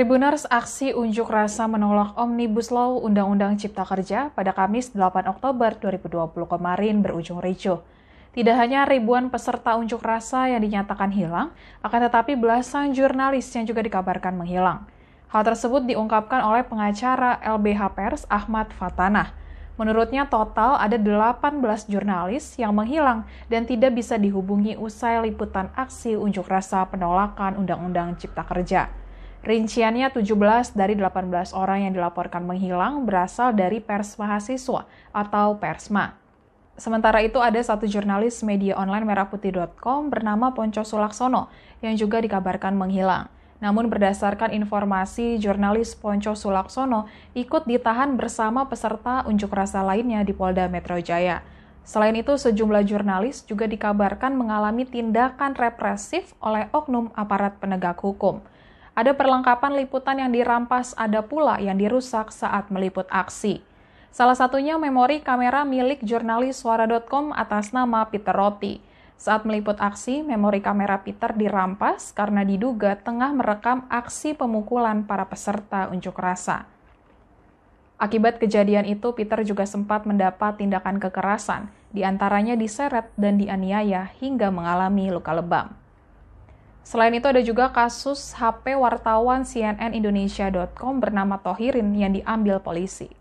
Tribuners aksi unjuk rasa menolak Omnibus Law Undang-Undang Cipta Kerja pada Kamis 8 Oktober 2020 kemarin berujung ricuh. Tidak hanya ribuan peserta unjuk rasa yang dinyatakan hilang, akan tetapi belasan jurnalis yang juga dikabarkan menghilang. Hal tersebut diungkapkan oleh pengacara LBH Pers Ahmad Fatanah. Menurutnya total ada 18 jurnalis yang menghilang dan tidak bisa dihubungi usai liputan aksi unjuk rasa penolakan Undang-Undang Cipta Kerja. Rinciannya 17 dari 18 orang yang dilaporkan menghilang berasal dari pers mahasiswa atau persma. Sementara itu ada satu jurnalis media online merahputih.com bernama Ponco Sulaksono yang juga dikabarkan menghilang. Namun berdasarkan informasi jurnalis Ponco Sulaksono ikut ditahan bersama peserta unjuk rasa lainnya di Polda Metro Jaya. Selain itu, sejumlah jurnalis juga dikabarkan mengalami tindakan represif oleh oknum aparat penegak hukum. Ada perlengkapan liputan yang dirampas, ada pula yang dirusak saat meliput aksi. Salah satunya memori kamera milik jurnalis suara.com atas nama Peter Roti. Saat meliput aksi, memori kamera Peter dirampas karena diduga tengah merekam aksi pemukulan para peserta unjuk rasa. Akibat kejadian itu, Peter juga sempat mendapat tindakan kekerasan, diantaranya diseret dan dianiaya hingga mengalami luka lebam. Selain itu ada juga kasus HP wartawan CNN Indonesia.com bernama Tohirin yang diambil polisi.